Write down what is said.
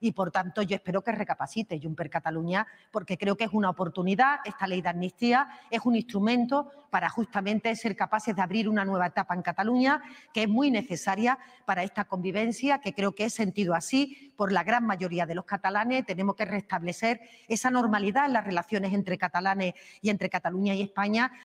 Y por tanto, yo espero que recapacite per Cataluña, porque creo que es una oportunidad. Esta ley de amnistía es un instrumento para justamente ser capaces de abrir una nueva etapa en Cataluña, que es muy necesaria para esta convivencia, que creo que es sentido así por la gran mayoría de los catalanes. Tenemos que restablecer esa normalidad en las relaciones entre catalanes y entre Cataluña y España,